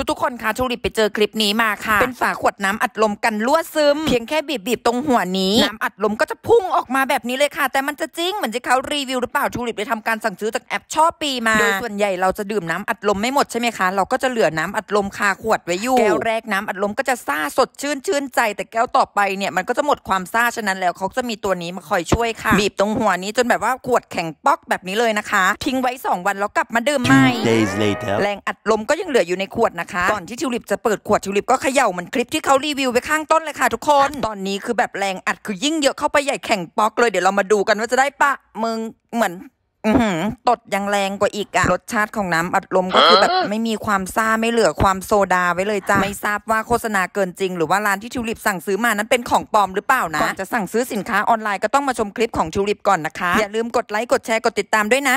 ทุกทุกคนคะชูริไปเจอคลิปนี้มาค่ะเป็นฝาขวดน้ำอัดลมกันรั่วซึม เพียงแค่บีบบีบตรงหัวนี้ น้ำอัดลมก็จะพุ่งออกมาแบบนี้เลยค่ะ แต่มันจะจริงเหมือนที่เขา รีวิวหรือเปล่าชูริปไปทำการสั่งซื้อจากแอปชอบปีมา โดยส่วนใหญ่เราจะดื่มน้ำอัดลมไม่หมดใช่ไหมคะ เราก็จะเหลือน้ำอัดลมคาขวดไว้อยู่แก้วแรกน้ำอัดลมก็จะซาสดชื่นชื่นใจ แต่แก้วต่อไปเนี่ยมันก็จะหมดความซาฉะนั้นแล้ว เขาจะมีตัวนี้มาคอยช่วยค่ะ บีบตรงหัวนี้จนแบบว่าขวดแข็งป๊อกแบบนี้เลยนะคะทิ้งไว้ 2 วันแล้วกลับมาดื่มใหม่แรงอัดลมก็ยังเหลืออยู่ในขวดนะคะก่อนที่ทิวลิปจะเปิดขวดทิวลิปก็เขย่ามันคลิปที่เขารีวิวไปข้างต้นเลยค่ะทุกคน ตอนนี้คือแบบแรงอัดคือยิ่งเยอะเข้าไปใหญ่แข่งป๊อก เลยเดี๋ยวเรามาดูกันว่าจะได้ปะมึง เหมือนตดยังแรงกว่าอีกอะรสชาติของน้ำอัดลมก็คือแบบไม่มีความซ่า ไม่เหลือความโซดาไว้เลยจ้าไม่ทราบว่าโฆษณาเกินจริงหรือว่าร้านที่ทิวลิปสั่งซื้อมานั้นเป็นของปลอมหรือเปล่านะก่อนจะสั่งซื้อสินค้าออนไลน์ก็ต้องมาชมคลิปของทิวลิปก่อนนะคะอย่าลืมกดไลค์กดแชร์กดติดตามด้วยนะ